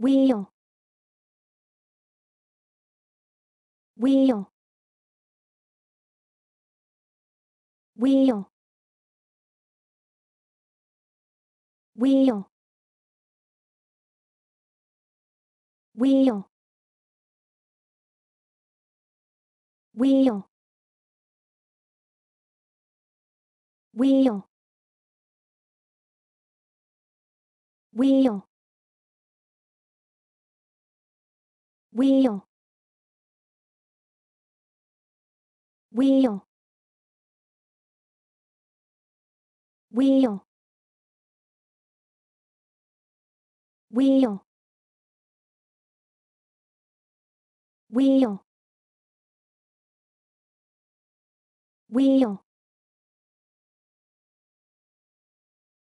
wheel wheel wheel wheel wheel wheel wheel wheel wheel wheel wheel wheel wheel wheel